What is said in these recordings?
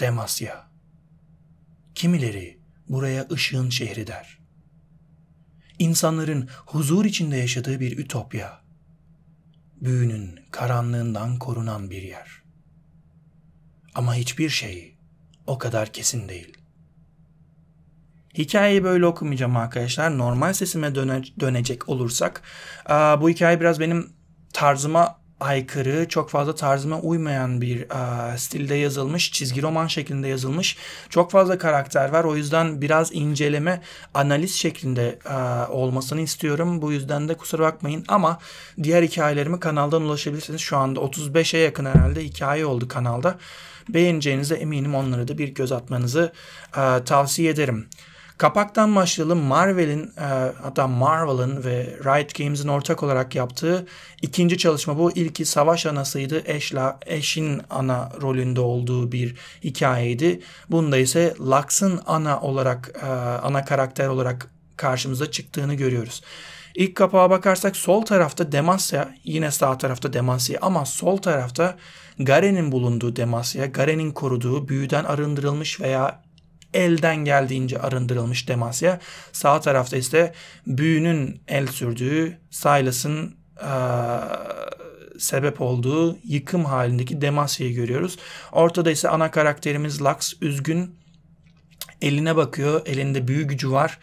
Demasya. Kimileri buraya ışığın şehri der. İnsanların huzur içinde yaşadığı bir ütopya. Büyünün karanlığından korunan bir yer. Ama hiçbir şey o kadar kesin değil. Hikayeyi böyle okumayacağım arkadaşlar. Normal sesime döne- dönecek olursak. Aa, bu hikaye biraz benim tarzıma aykırı, çok fazla tarzıma uymayan bir e, stilde yazılmış, çizgi roman şeklinde yazılmış. Çok fazla karakter var. O yüzden biraz inceleme, analiz şeklinde e, olmasını istiyorum. Bu yüzden de kusura bakmayın ama diğer hikayelerimi kanaldan ulaşabilirsiniz. Şu anda 35'e yakın herhalde hikaye oldu kanalda. Beğeneceğinize eminim onlara da bir göz atmanızı e, tavsiye ederim. Kapaktan başlayalım. Marvel'in e, hatta Marvel'ın ve Riot Games'in ortak olarak yaptığı ikinci çalışma bu. İlki Savaş Anası'ydı. Ash'la Ash'in ana rolünde olduğu bir hikayeydi. Bunda ise Lux'ın ana olarak e, ana karakter olarak karşımıza çıktığını görüyoruz. İlk kapağa bakarsak sol tarafta Demacia, yine sağ tarafta Demacia. ama sol tarafta Garen'in bulunduğu Demacia, Garen'in koruduğu, büyüden arındırılmış veya elden geldiğince arındırılmış Demasya. Sağ tarafta ise büyünün el sürdüğü Silas'ın e, sebep olduğu yıkım halindeki Demasya'yı görüyoruz. Ortada ise ana karakterimiz Lux üzgün. Eline bakıyor. Elinde büyü gücü var.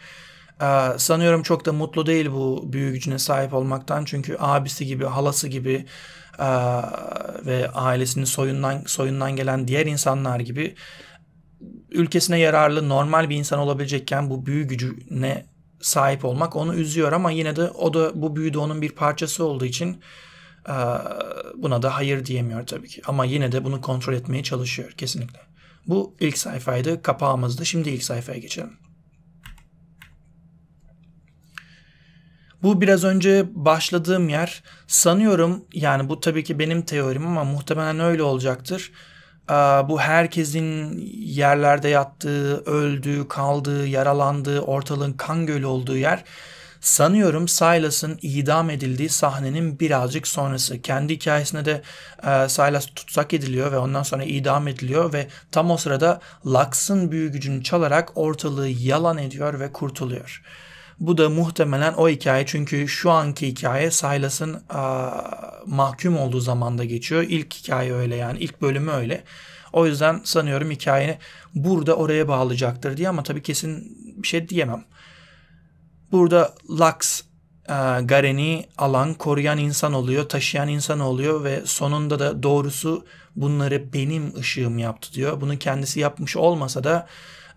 Ee, sanıyorum çok da mutlu değil bu büyü gücüne sahip olmaktan. Çünkü abisi gibi, halası gibi e, ve ailesinin soyundan soyundan gelen diğer insanlar gibi ülkesine yararlı normal bir insan olabilecekken bu büyü gücüne sahip olmak onu üzüyor ama yine de o da bu büyü de onun bir parçası olduğu için buna da hayır diyemiyor tabii ki. Ama yine de bunu kontrol etmeye çalışıyor kesinlikle. Bu ilk sayfaydı. Kapağımızdı. Şimdi ilk sayfaya geçelim. Bu biraz önce başladığım yer. Sanıyorum yani bu tabii ki benim teorim ama muhtemelen öyle olacaktır bu herkesin yerlerde yattığı, öldüğü, kaldığı, yaralandığı, ortalığın kan gölü olduğu yer sanıyorum Silas'ın idam edildiği sahnenin birazcık sonrası. Kendi hikayesinde de e, Silas tutsak ediliyor ve ondan sonra idam ediliyor ve tam o sırada Lux'ın büyü gücünü çalarak ortalığı yalan ediyor ve kurtuluyor. Bu da muhtemelen o hikaye çünkü şu anki hikaye Silas'ın mahkum olduğu zamanda geçiyor. İlk hikaye öyle yani ilk bölümü öyle. O yüzden sanıyorum hikayeni burada oraya bağlayacaktır diye ama tabii kesin bir şey diyemem. Burada Lux e, Garen'i alan, koruyan insan oluyor, taşıyan insan oluyor ve sonunda da doğrusu bunları benim ışığım yaptı diyor. Bunu kendisi yapmış olmasa da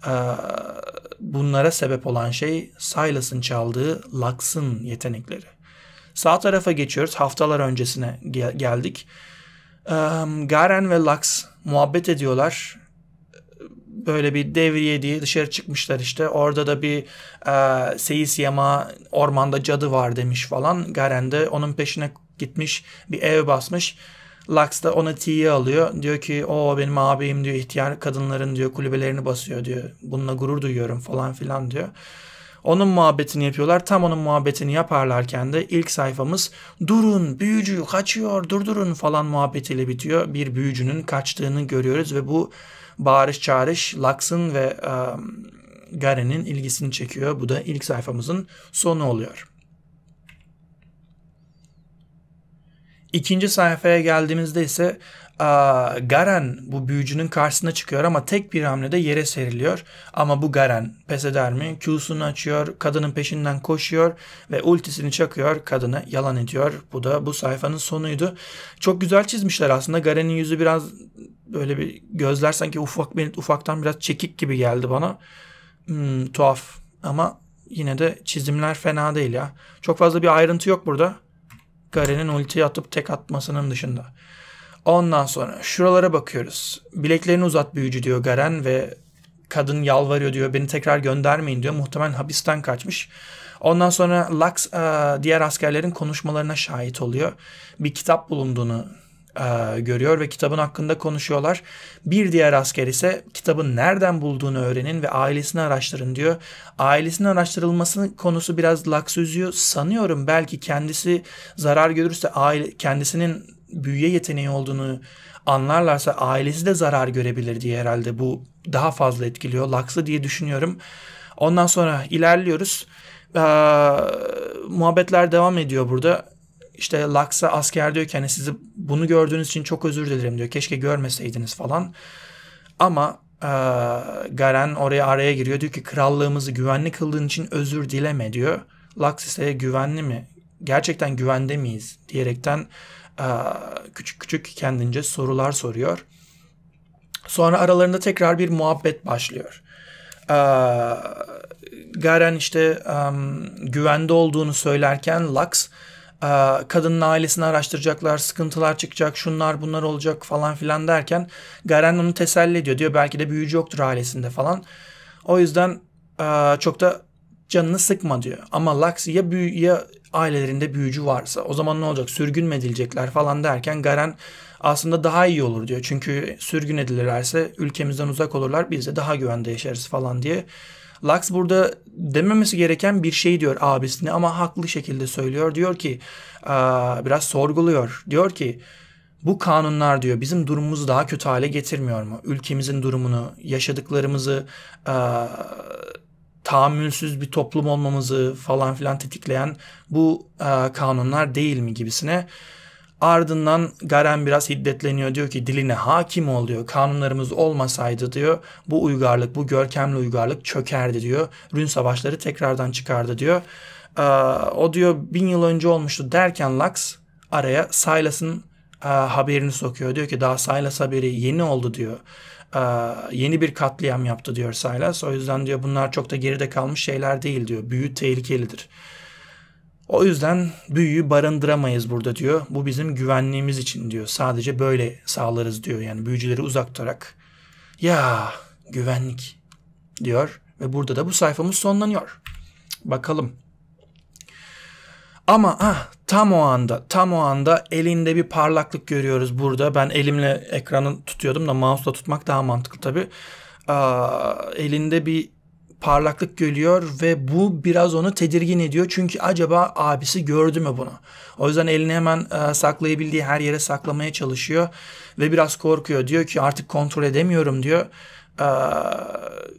e, bunlara sebep olan şey Silas'ın çaldığı Lux'ın yetenekleri. Sağ tarafa geçiyoruz. Haftalar öncesine gel- geldik. Ee, Garen ve Lux muhabbet ediyorlar. Böyle bir devriye diye dışarı çıkmışlar işte. Orada da bir e, seyis yama ormanda cadı var demiş falan. Garen de onun peşine gitmiş bir ev basmış. Lux da onu tiye alıyor. Diyor ki o benim abim diyor ihtiyar kadınların diyor kulübelerini basıyor diyor. Bununla gurur duyuyorum falan filan diyor. Onun muhabbetini yapıyorlar. Tam onun muhabbetini yaparlarken de ilk sayfamız durun büyücü kaçıyor durdurun falan muhabbetiyle bitiyor. Bir büyücünün kaçtığını görüyoruz ve bu bağırış çağırış Lux'ın ve um, Garen'in ilgisini çekiyor. Bu da ilk sayfamızın sonu oluyor. İkinci sayfaya geldiğimizde ise Garen bu büyücünün karşısına çıkıyor ama tek bir hamlede yere seriliyor. Ama bu Garen pes eder mi? Q'sunu açıyor, kadının peşinden koşuyor ve ultisini çakıyor, kadını yalan ediyor. Bu da bu sayfanın sonuydu. Çok güzel çizmişler aslında. Garen'in yüzü biraz böyle bir gözler sanki ufak bir ufaktan biraz çekik gibi geldi bana. Hmm, tuhaf ama yine de çizimler fena değil ya. Çok fazla bir ayrıntı yok burada. Garen'in ulti atıp tek atmasının dışında. Ondan sonra şuralara bakıyoruz. Bileklerini uzat büyücü diyor Garen ve kadın yalvarıyor diyor. Beni tekrar göndermeyin diyor. Muhtemelen hapisten kaçmış. Ondan sonra Lux e, diğer askerlerin konuşmalarına şahit oluyor. Bir kitap bulunduğunu e, görüyor ve kitabın hakkında konuşuyorlar. Bir diğer asker ise kitabın nereden bulduğunu öğrenin ve ailesini araştırın diyor. Ailesinin araştırılması konusu biraz Lux üzüyor. Sanıyorum belki kendisi zarar görürse aile kendisinin büyüye yeteneği olduğunu anlarlarsa ailesi de zarar görebilir diye herhalde bu daha fazla etkiliyor. Laksı diye düşünüyorum. Ondan sonra ilerliyoruz. Ee, muhabbetler devam ediyor burada. İşte Laksa asker diyor ki hani sizi bunu gördüğünüz için çok özür dilerim diyor. Keşke görmeseydiniz falan. Ama e, Garen oraya araya giriyor. Diyor ki krallığımızı güvenli kıldığın için özür dileme diyor. Laks ise güvenli mi? Gerçekten güvende miyiz? diyerekten ee, küçük küçük kendince sorular soruyor. Sonra aralarında tekrar bir muhabbet başlıyor. Ee, Garen işte güvende olduğunu söylerken Lux ee, kadının ailesini araştıracaklar, sıkıntılar çıkacak, şunlar bunlar olacak falan filan derken Garen onu teselli ediyor. Diyor belki de büyücü yoktur ailesinde falan. O yüzden e, çok da canını sıkma diyor. Ama Lux ya, büyü, ya ailelerinde büyücü varsa o zaman ne olacak sürgün mü edilecekler falan derken Garen aslında daha iyi olur diyor. Çünkü sürgün edilirlerse ülkemizden uzak olurlar biz de daha güvende yaşarız falan diye. Lux burada dememesi gereken bir şey diyor abisine ama haklı şekilde söylüyor. Diyor ki biraz sorguluyor. Diyor ki bu kanunlar diyor bizim durumumuzu daha kötü hale getirmiyor mu? Ülkemizin durumunu, yaşadıklarımızı tahammülsüz bir toplum olmamızı falan filan tetikleyen bu e, kanunlar değil mi gibisine. Ardından Garen biraz hiddetleniyor diyor ki diline hakim ol diyor. Kanunlarımız olmasaydı diyor bu uygarlık bu görkemli uygarlık çökerdi diyor. Rün savaşları tekrardan çıkardı diyor. Ee, o diyor bin yıl önce olmuştu derken Lux araya Silas'ın e, haberini sokuyor. Diyor ki daha Silas haberi yeni oldu diyor. E, yeni bir katliam yaptı diyor Silas. O yüzden diyor bunlar çok da geride kalmış şeyler değil diyor. Büyü tehlikelidir. O yüzden büyüyü barındıramayız burada diyor. Bu bizim güvenliğimiz için diyor. Sadece böyle sağlarız diyor. Yani büyücüleri uzak tutarak. Ya güvenlik diyor ve burada da bu sayfamız sonlanıyor. Bakalım. Ama ah tam o anda tam o anda elinde bir parlaklık görüyoruz burada. Ben elimle ekranı tutuyordum da mouse'la tutmak daha mantıklı tabii. Aa, elinde bir parlaklık görüyor ve bu biraz onu tedirgin ediyor. Çünkü acaba abisi gördü mü bunu? O yüzden elini hemen e, saklayabildiği her yere saklamaya çalışıyor ve biraz korkuyor. Diyor ki artık kontrol edemiyorum diyor. Ee,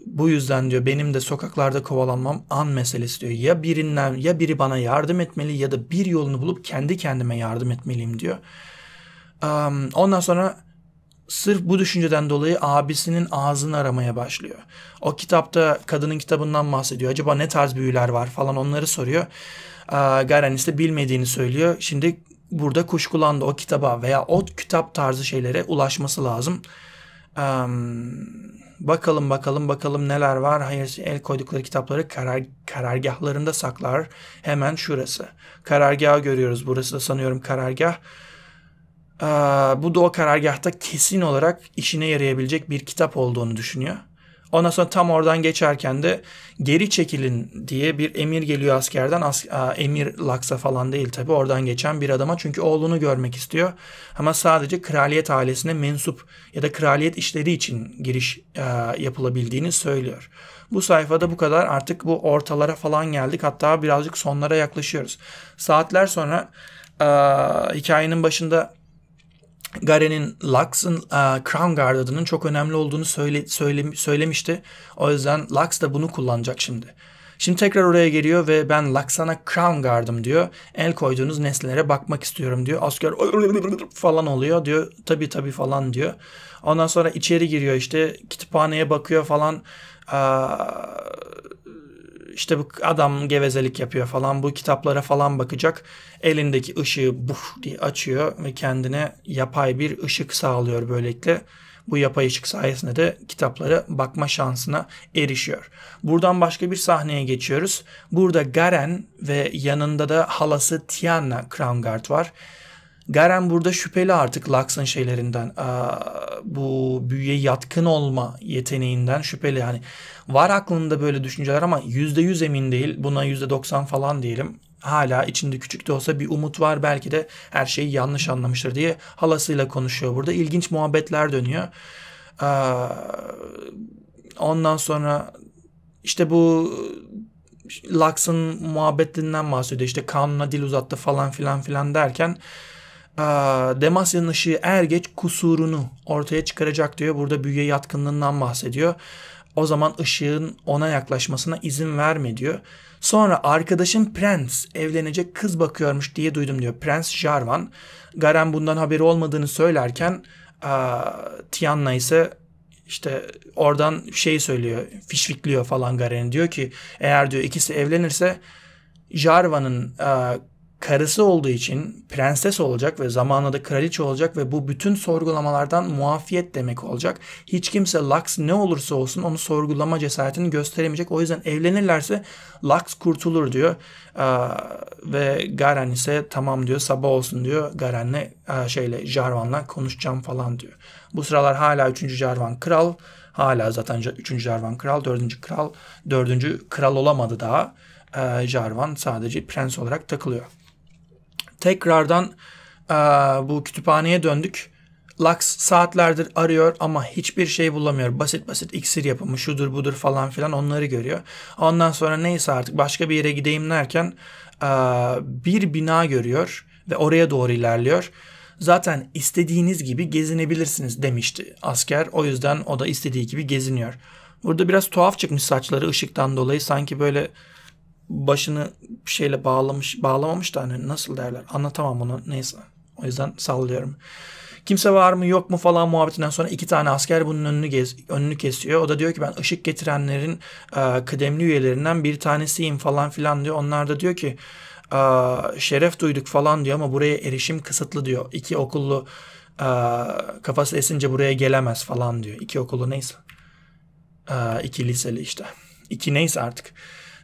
bu yüzden diyor benim de sokaklarda kovalanmam an meselesi diyor. Ya birinden ya biri bana yardım etmeli ya da bir yolunu bulup kendi kendime yardım etmeliyim diyor. ondan sonra sırf bu düşünceden dolayı abisinin ağzını aramaya başlıyor. O kitapta kadının kitabından bahsediyor. Acaba ne tarz büyüler var falan onları soruyor. Ee, Garen bilmediğini söylüyor. Şimdi burada kuşkulandı o kitaba veya o kitap tarzı şeylere ulaşması lazım. Um, bakalım bakalım bakalım neler var. Hayır el koydukları kitapları karar, karargahlarında saklar. Hemen şurası. Karargahı görüyoruz. Burası da sanıyorum karargah. Ee, bu da o karargahta kesin olarak işine yarayabilecek bir kitap olduğunu düşünüyor. Ondan sonra tam oradan geçerken de geri çekilin diye bir emir geliyor askerden. As emir laksa falan değil tabi oradan geçen bir adama. Çünkü oğlunu görmek istiyor. Ama sadece kraliyet ailesine mensup ya da kraliyet işleri için giriş e, yapılabildiğini söylüyor. Bu sayfada bu kadar artık bu ortalara falan geldik. Hatta birazcık sonlara yaklaşıyoruz. Saatler sonra e, hikayenin başında Garen'in Lux'ın uh, e, Crown Guard adının çok önemli olduğunu söyle, söyle, söylemişti. O yüzden Lux da bunu kullanacak şimdi. Şimdi tekrar oraya geliyor ve ben Lux'ana Crown Guard'ım diyor. El koyduğunuz nesnelere bakmak istiyorum diyor. Asker falan oluyor diyor. Tabi tabi falan diyor. Ondan sonra içeri giriyor işte kütüphaneye bakıyor falan. Uh, işte bu adam gevezelik yapıyor falan bu kitaplara falan bakacak. Elindeki ışığı buh diye açıyor ve kendine yapay bir ışık sağlıyor böylelikle. Bu yapay ışık sayesinde de kitaplara bakma şansına erişiyor. Buradan başka bir sahneye geçiyoruz. Burada Garen ve yanında da halası Tiana Kramgard var. Garen burada şüpheli artık Lux'ın şeylerinden. Bu büyüye yatkın olma yeteneğinden şüpheli. Hani var aklında böyle düşünceler ama %100 emin değil. Buna %90 falan diyelim. Hala içinde küçük de olsa bir umut var. Belki de her şeyi yanlış anlamıştır diye halasıyla konuşuyor burada. İlginç muhabbetler dönüyor. Ondan sonra işte bu Lux'ın muhabbetinden bahsediyor. İşte kanuna dil uzattı falan filan filan derken Demasya'nın ışığı er geç kusurunu ortaya çıkaracak diyor. Burada büyüye yatkınlığından bahsediyor. O zaman ışığın ona yaklaşmasına izin verme diyor. Sonra arkadaşın Prens evlenecek kız bakıyormuş diye duydum diyor. Prens Jarvan. Garen bundan haberi olmadığını söylerken Tianna ise işte oradan şey söylüyor, fişfikliyor falan Garen'i. Diyor ki eğer diyor ikisi evlenirse Jarvan'ın karısı olduğu için prenses olacak ve zamanla da kraliçe olacak ve bu bütün sorgulamalardan muafiyet demek olacak. Hiç kimse Lux ne olursa olsun onu sorgulama cesaretini gösteremeyecek. O yüzden evlenirlerse Lux kurtulur diyor. Ee, ve Garen ise tamam diyor sabah olsun diyor. Garen'le şeyle Jarvan'la konuşacağım falan diyor. Bu sıralar hala 3. Jarvan kral. Hala zaten 3. Jarvan kral, 4. kral, 4. kral olamadı daha. Jarvan sadece prens olarak takılıyor tekrardan e, bu kütüphaneye döndük. Lux saatlerdir arıyor ama hiçbir şey bulamıyor. Basit basit iksir yapımı şudur budur falan filan onları görüyor. Ondan sonra neyse artık başka bir yere gideyim derken e, bir bina görüyor ve oraya doğru ilerliyor. Zaten istediğiniz gibi gezinebilirsiniz demişti asker. O yüzden o da istediği gibi geziniyor. Burada biraz tuhaf çıkmış saçları ışıktan dolayı sanki böyle başını bir şeyle bağlamış, bağlamamış da hani nasıl derler anlatamam onu neyse. O yüzden sallıyorum. Kimse var mı yok mu falan muhabbetinden sonra iki tane asker bunun önünü, gez, önünü kesiyor. O da diyor ki ben ışık getirenlerin e, kıdemli üyelerinden bir tanesiyim falan filan diyor. Onlar da diyor ki e, şeref duyduk falan diyor ama buraya erişim kısıtlı diyor. İki okullu e, kafası esince buraya gelemez falan diyor. İki okullu neyse. E, iki liseli işte. İki neyse artık.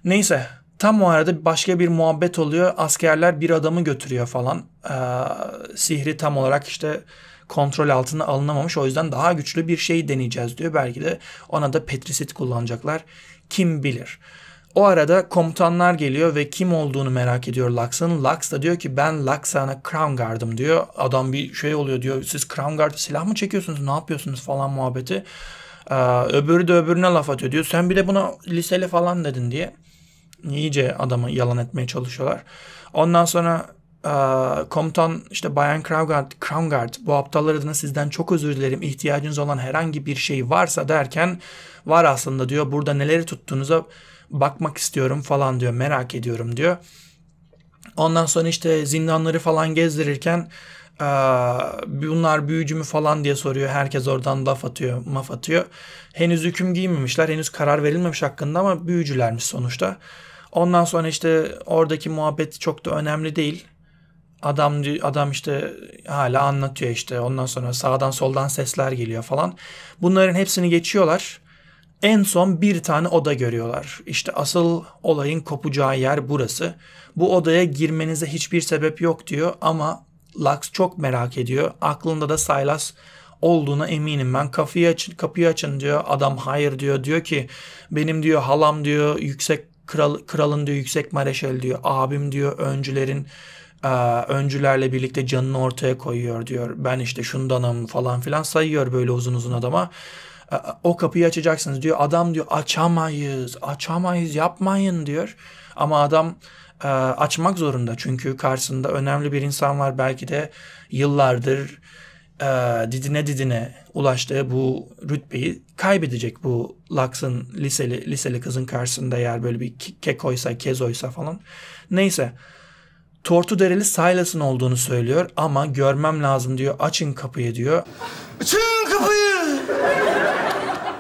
Neyse Tam o arada başka bir muhabbet oluyor. Askerler bir adamı götürüyor falan. Ee, sihri tam olarak işte kontrol altına alınamamış. O yüzden daha güçlü bir şey deneyeceğiz diyor. Belki de ona da petrisit kullanacaklar. Kim bilir. O arada komutanlar geliyor ve kim olduğunu merak ediyor Lux'ın. Lux da diyor ki ben Lux'a Crown Guard'ım diyor. Adam bir şey oluyor diyor. Siz Crown Guard'a silah mı çekiyorsunuz ne yapıyorsunuz falan muhabbeti. Ee, öbürü de öbürüne laf atıyor diyor. Sen bir de buna liseli falan dedin diye iyice adamı yalan etmeye çalışıyorlar. Ondan sonra e, komutan işte Bayan Kraungard, Kraungard bu aptallar adına sizden çok özür dilerim ihtiyacınız olan herhangi bir şey varsa derken var aslında diyor burada neleri tuttuğunuza bakmak istiyorum falan diyor merak ediyorum diyor. Ondan sonra işte zindanları falan gezdirirken bunlar büyücü mü falan diye soruyor. Herkes oradan laf atıyor, maf atıyor. Henüz hüküm giymemişler. Henüz karar verilmemiş hakkında ama büyücülermiş sonuçta. Ondan sonra işte oradaki muhabbet çok da önemli değil. Adam adam işte hala anlatıyor işte. Ondan sonra sağdan soldan sesler geliyor falan. Bunların hepsini geçiyorlar. En son bir tane oda görüyorlar. İşte asıl olayın kopacağı yer burası. Bu odaya girmenize hiçbir sebep yok diyor ama Lux çok merak ediyor. Aklında da Silas olduğuna eminim ben. Kapıyı açın, kapıyı açın diyor. Adam hayır diyor. Diyor ki benim diyor halam diyor yüksek kral, kralın diyor yüksek mareşal diyor. Abim diyor öncülerin öncülerle birlikte canını ortaya koyuyor diyor. Ben işte şundanım falan filan sayıyor böyle uzun uzun adama. o kapıyı açacaksınız diyor. Adam diyor açamayız, açamayız yapmayın diyor. Ama adam e, açmak zorunda. Çünkü karşısında önemli bir insan var belki de yıllardır e, didine didine ulaştığı bu rütbeyi kaybedecek bu Laks'ın liseli, liseli kızın karşısında yer böyle bir kekoysa kezoysa falan. Neyse Tortu dereli Silas'ın olduğunu söylüyor ama görmem lazım diyor açın kapıyı diyor. Açın kapıyı!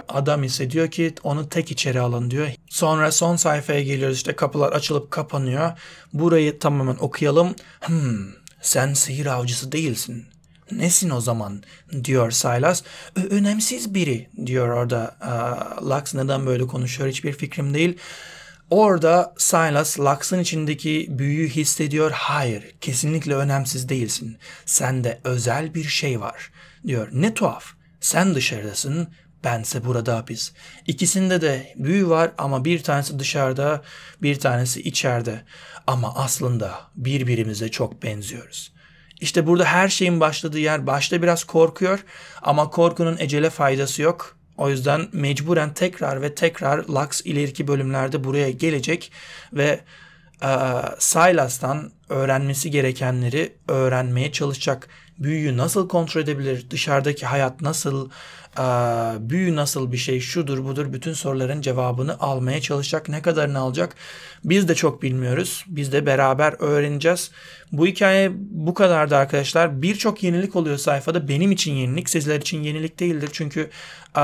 adam ise diyor ki onu tek içeri alın diyor. Sonra son sayfaya geliyoruz işte kapılar açılıp kapanıyor. Burayı tamamen okuyalım. Hmm, sen sihir avcısı değilsin. Nesin o zaman diyor Silas. Ö- önemsiz biri diyor orada. Ee, Lux neden böyle konuşuyor hiçbir fikrim değil. Orada Silas Lux'ın içindeki büyüyü hissediyor. Hayır, kesinlikle önemsiz değilsin. Sende özel bir şey var diyor. Ne tuhaf. Sen dışarıdasın, Bense burada biz İkisinde de büyü var ama bir tanesi dışarıda, bir tanesi içeride. Ama aslında birbirimize çok benziyoruz. İşte burada her şeyin başladığı yer başta biraz korkuyor ama korkunun ecele faydası yok. O yüzden mecburen tekrar ve tekrar Lux ileriki bölümlerde buraya gelecek ve e, Silas'tan öğrenmesi gerekenleri öğrenmeye çalışacak büyüyü nasıl kontrol edebilir, dışarıdaki hayat nasıl, e, büyü nasıl bir şey, şudur budur bütün soruların cevabını almaya çalışacak. Ne kadarını alacak biz de çok bilmiyoruz. Biz de beraber öğreneceğiz. Bu hikaye bu kadardı arkadaşlar. Birçok yenilik oluyor sayfada. Benim için yenilik, sizler için yenilik değildir. Çünkü... E,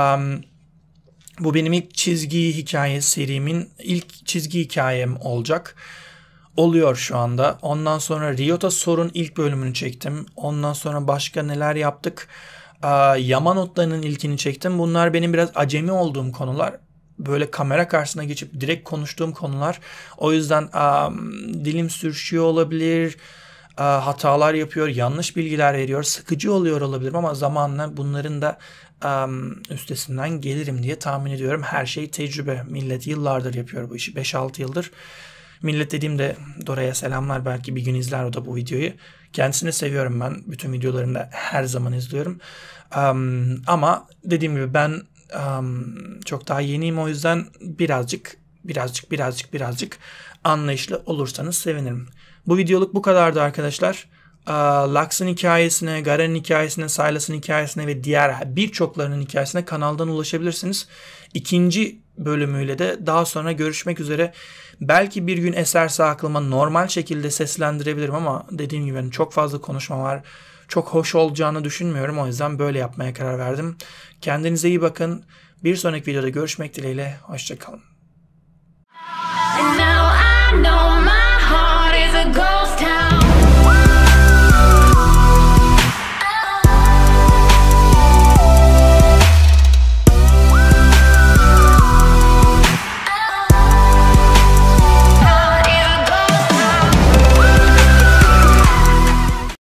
bu benim ilk çizgi hikaye serimin ilk çizgi hikayem olacak oluyor şu anda. Ondan sonra Riota Sor'un ilk bölümünü çektim. Ondan sonra başka neler yaptık? Ee, Yama notlarının ilkini çektim. Bunlar benim biraz acemi olduğum konular. Böyle kamera karşısına geçip direkt konuştuğum konular. O yüzden um, dilim sürüşüyor olabilir hatalar yapıyor, yanlış bilgiler veriyor, sıkıcı oluyor olabilirim ama zamanla bunların da um, üstesinden gelirim diye tahmin ediyorum. Her şey tecrübe. Millet yıllardır yapıyor bu işi. 5-6 yıldır Millet dediğimde Dora'ya selamlar belki bir gün izler o da bu videoyu. Kendisini seviyorum ben. Bütün videolarını da her zaman izliyorum. Um, ama dediğim gibi ben um, çok daha yeniyim o yüzden birazcık birazcık birazcık birazcık anlayışlı olursanız sevinirim. Bu videoluk bu kadardı arkadaşlar. Ee, Lux'ın hikayesine, Garen'in hikayesine, Silas'ın hikayesine ve diğer birçoklarının hikayesine kanaldan ulaşabilirsiniz. İkinci bölümüyle de daha sonra görüşmek üzere. Belki bir gün eserse aklıma normal şekilde seslendirebilirim ama dediğim gibi hani çok fazla konuşma var. Çok hoş olacağını düşünmüyorum. O yüzden böyle yapmaya karar verdim. Kendinize iyi bakın. Bir sonraki videoda görüşmek dileğiyle. Hoşçakalın. And now I know my